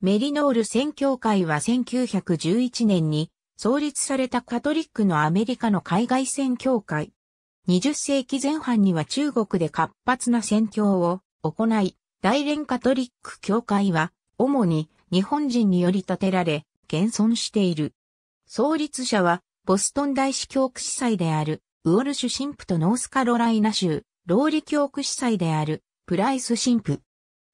メリノール宣教会は1911年に創立されたカトリックのアメリカの海外宣教会。20世紀前半には中国で活発な宣教を行い、大連カトリック教会は主に日本人により建てられ、現存している。創立者はボストン大司教区司祭であるウォルシュ神父とノースカロライナ州ローリ教区司祭であるプライス神父。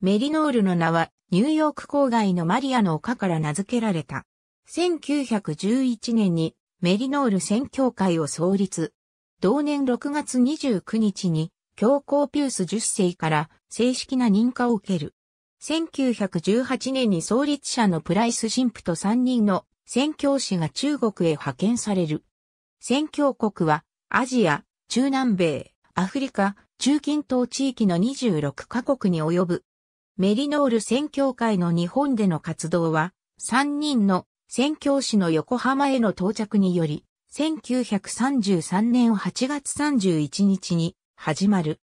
メリノールの名はニューヨーク郊外のマリアの丘から名付けられた。1911年にメリノール宣教会を創立。同年6月29日に教皇ピュース10世から正式な認可を受ける。1918年に創立者のプライス神父と3人の宣教師が中国へ派遣される。宣教国はアジア、中南米、アフリカ、中近東地域の26カ国に及ぶ。メリノール宣教会の日本での活動は、3人の宣教師の横浜への到着により、1933年8月31日に始まる。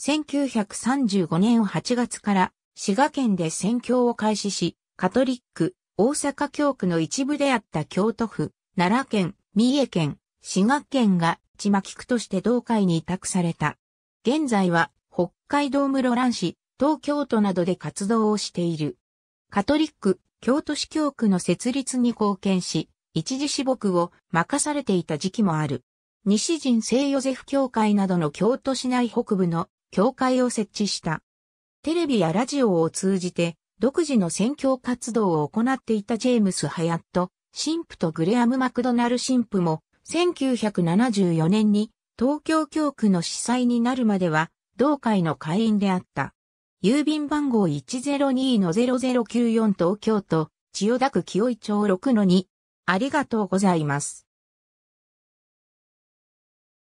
1935年8月から滋賀県で宣教を開始し、カトリック、大阪教区の一部であった京都府、奈良県、三重県、滋賀県が地巻区として同会に委託された。現在は北海道室蘭市、東京都などで活動をしている。カトリック、京都市教区の設立に貢献し、一時私牧を任されていた時期もある。西陣聖ヨゼフ教会などの京都市内北部の教会を設置した。テレビやラジオを通じて、独自の宣教活動を行っていたジェームス・ハヤット、神父とグレアム・マクドナル神父も、1974年に東京教区の司祭になるまでは、同会の会員であった。郵便番号102-0094東京都、千代田区紀尾井町6-2。ありがとうございます。